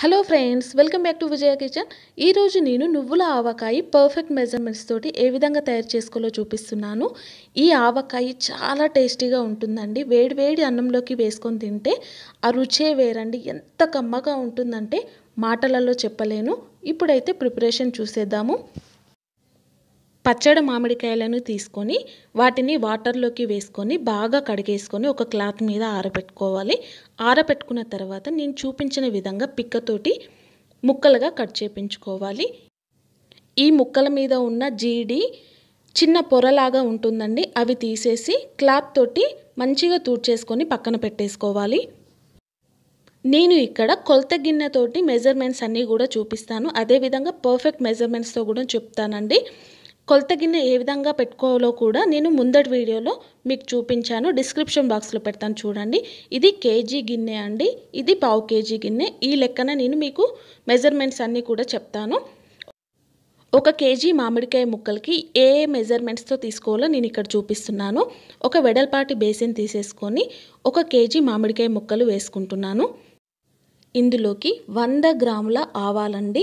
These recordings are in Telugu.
hello friends welcome back to Vijaya kitchen ఈరోజు నేను నువ్వుల ఆవకాయ పర్ఫెక్ట్ మెజర్మెంట్స్ తోటి ఏ విధంగా తయారు చేసుకోలో చూపిస్తున్నాను ఈ ఆవకాయ చాలా టేస్టీగా ఉంటుందండి వేడివేడి అన్నంలోకి వేసుకొని తింటే ఆ రుచే వేరండి ఎంత కమ్మగా ఉంటుందంటే మాటలలో చెప్పలేను ఇప్పుడైతే ప్రిపరేషన్ చూసేద్దాము పచ్చడి మామిడికాయలను తీసుకొని వాటిని వాటర్లోకి వేసుకొని బాగా కడిగేసుకొని ఒక క్లాత్ మీద ఆరబెట్టుకోవాలి ఆరబెట్టుకున్న తర్వాత నేను చూపించిన విధంగా పిక్కతోటి ముక్కలుగా కట్ చేపించుకోవాలి ఈ ముక్కల మీద ఉన్న జీడి చిన్న పొరలాగా ఉంటుందండి అవి తీసేసి క్లాత్ తోటి మంచిగా తూడ్చేసుకొని పక్కన పెట్టేసుకోవాలి నేను ఇక్కడ కొలత గిన్నెతోటి మెజర్మెంట్స్ అన్నీ కూడా చూపిస్తాను అదేవిధంగా పర్ఫెక్ట్ మెజర్మెంట్స్తో కూడా చెప్తానండి కొలత గిన్నె ఏ విధంగా పెట్టుకోవాలో కూడా నేను ముందటి వీడియోలో మీకు చూపించాను డిస్క్రిప్షన్ బాక్స్లో పెడతాను చూడండి ఇది కేజీ గిన్నె అండి ఇది పావు కేజీ గిన్నె ఈ లెక్కన నేను మీకు మెజర్మెంట్స్ అన్నీ కూడా చెప్తాను ఒక కేజీ మామిడికాయ ముక్కలకి ఏ మెజర్మెంట్స్తో తీసుకోవాలో నేను ఇక్కడ చూపిస్తున్నాను ఒక వెడల్పాటి బేసిన్ తీసేసుకొని ఒక కేజీ మామిడికాయ ముక్కలు వేసుకుంటున్నాను ఇందులోకి వంద గ్రాముల ఆవాలండి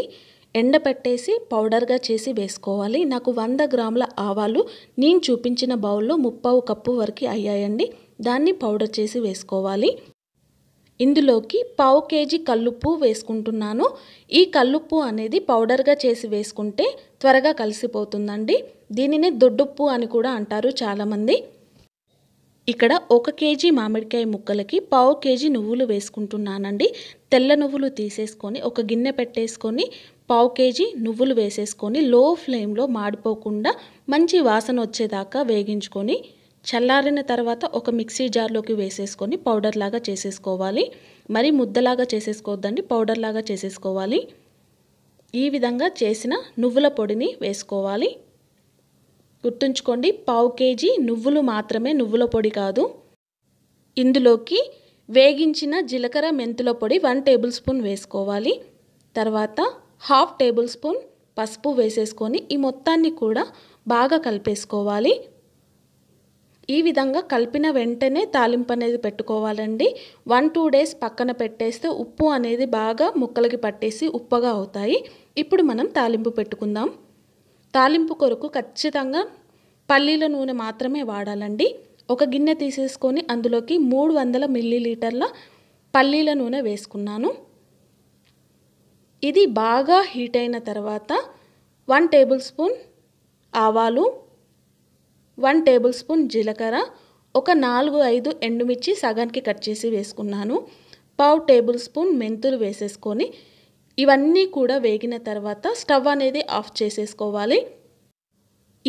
ఎండపెట్టేసి పౌడర్గా చేసి వేసుకోవాలి నాకు వంద గ్రాముల ఆవాలు నేను చూపించిన బౌల్లో ముప్పావు కప్పు వరకు అయ్యాయండి దాన్ని పౌడర్ చేసి వేసుకోవాలి ఇందులోకి పావు కేజీ కల్లుప్పు వేసుకుంటున్నాను ఈ కల్లుప్పు అనేది పౌడర్గా చేసి వేసుకుంటే త్వరగా కలిసిపోతుందండి దీనిని దొడ్డుప్పు అని కూడా అంటారు చాలామంది ఇక్కడ ఒక కేజీ మామిడికాయ ముక్కలకి పావు కేజీ నువ్వులు వేసుకుంటున్నానండి తెల్ల నువ్వులు తీసేసుకొని ఒక గిన్నె పెట్టేసుకొని పావు కేజీ నువ్వులు వేసేసుకొని లో ఫ్లేమ్లో మాడిపోకుండా మంచి వాసన వచ్చేదాకా వేగించుకొని చల్లారిన తర్వాత ఒక మిక్సీ జార్లోకి వేసేసుకొని పౌడర్ లాగా చేసేసుకోవాలి మరి ముద్దలాగా చేసేసుకోవద్దండి పౌడర్ లాగా చేసేసుకోవాలి ఈ విధంగా చేసిన నువ్వుల పొడిని వేసుకోవాలి గుర్తుంచుకోండి పావు కేజీ నువ్వులు మాత్రమే నువ్వుల పొడి కాదు ఇందులోకి వేగించిన జీలకర్ర మెంతుల పొడి వన్ టేబుల్ స్పూన్ వేసుకోవాలి తర్వాత హాఫ్ టేబుల్ స్పూన్ పసుపు వేసేసుకొని ఈ మొత్తాన్ని కూడా బాగా కలిపేసుకోవాలి ఈ విధంగా కలిపిన వెంటనే తాలింపు అనేది పెట్టుకోవాలండి వన్ టూ డేస్ పక్కన పెట్టేస్తే ఉప్పు అనేది బాగా ముక్కలకి పట్టేసి ఉప్పగా అవుతాయి ఇప్పుడు మనం తాలింపు పెట్టుకుందాం తాలింపు కొరకు ఖచ్చితంగా పల్లీల నూనె మాత్రమే వాడాలండి ఒక గిన్నె తీసేసుకొని అందులోకి మూడు వందల మిల్లీలీటర్ల పల్లీల నూనె వేసుకున్నాను ఇది బాగా హీట్ అయిన తర్వాత వన్ టేబుల్ స్పూన్ ఆవాలు వన్ టేబుల్ స్పూన్ జీలకర్ర ఒక నాలుగు ఐదు ఎండుమిర్చి సగానికి కట్ చేసి వేసుకున్నాను పావు టేబుల్ స్పూన్ మెంతులు వేసేసుకొని ఇవన్నీ కూడా వేగిన తర్వాత స్టవ్ అనేది ఆఫ్ చేసేసుకోవాలి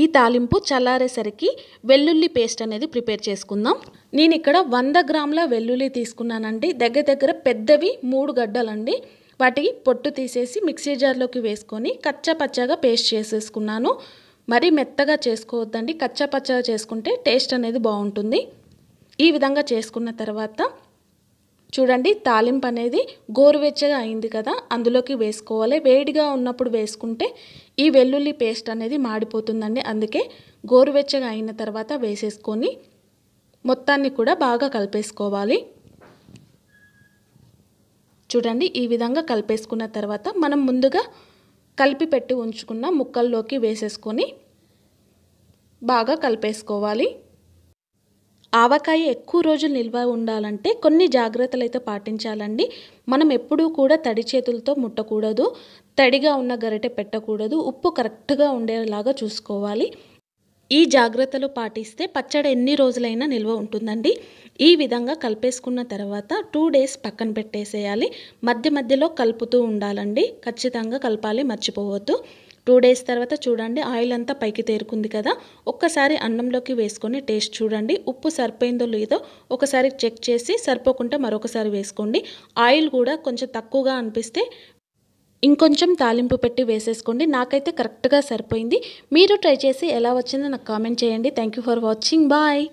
ఈ తాలింపు చల్లారేసరికి వెల్లుల్లి పేస్ట్ అనేది ప్రిపేర్ చేసుకుందాం నేను ఇక్కడ వంద గ్రాముల వెల్లుల్లి తీసుకున్నానండి దగ్గర దగ్గర పెద్దవి మూడు గడ్డలండి వాటికి పొట్టు తీసేసి మిక్సీ జార్లోకి వేసుకొని కచ్చపచ్చగా పేస్ట్ చేసేసుకున్నాను మరీ మెత్తగా చేసుకోవద్దండి కచ్చపచ్చగా చేసుకుంటే టేస్ట్ అనేది బాగుంటుంది ఈ విధంగా చేసుకున్న తర్వాత చూడండి తాలింపు అనేది గోరువెచ్చగా అయింది కదా అందులోకి వేసుకోవాలి వేడిగా ఉన్నప్పుడు వేసుకుంటే ఈ వెల్లుల్లి పేస్ట్ అనేది మాడిపోతుందండి అందుకే గోరువెచ్చగా అయిన తర్వాత వేసేసుకొని మొత్తాన్ని కూడా బాగా కలిపేసుకోవాలి చూడండి ఈ విధంగా కలిపేసుకున్న తర్వాత మనం ముందుగా కలిపి పెట్టి ఉంచుకున్న ముక్కల్లోకి వేసేసుకొని బాగా కలిపేసుకోవాలి ఆవకాయ ఎక్కువ రోజులు నిల్వ ఉండాలంటే కొన్ని జాగ్రత్తలు అయితే పాటించాలండి మనం ఎప్పుడూ కూడా తడి చేతులతో ముట్టకూడదు తడిగా ఉన్న గరిటె పెట్టకూడదు ఉప్పు కరెక్ట్గా ఉండేలాగా చూసుకోవాలి ఈ జాగ్రత్తలు పాటిస్తే పచ్చడి ఎన్ని రోజులైనా నిల్వ ఉంటుందండి ఈ విధంగా కలిపేసుకున్న తర్వాత టూ డేస్ పక్కన పెట్టేసేయాలి మధ్య మధ్యలో కలుపుతూ ఉండాలండి ఖచ్చితంగా కలపాలి మర్చిపోవద్దు టూ డేస్ తర్వాత చూడండి ఆయిల్ అంతా పైకి తేరుకుంది కదా ఒక్కసారి అన్నంలోకి వేసుకొని టేస్ట్ చూడండి ఉప్పు సరిపోయిందో లేదో ఒకసారి చెక్ చేసి సరిపోకుండా మరొకసారి వేసుకోండి ఆయిల్ కూడా కొంచెం తక్కువగా అనిపిస్తే ఇంకొంచెం తాలింపు పెట్టి వేసేసుకోండి నాకైతే కరెక్ట్గా సరిపోయింది మీరు ట్రై చేసి ఎలా వచ్చిందో నాకు కామెంట్ చేయండి థ్యాంక్ ఫర్ వాచింగ్ బాయ్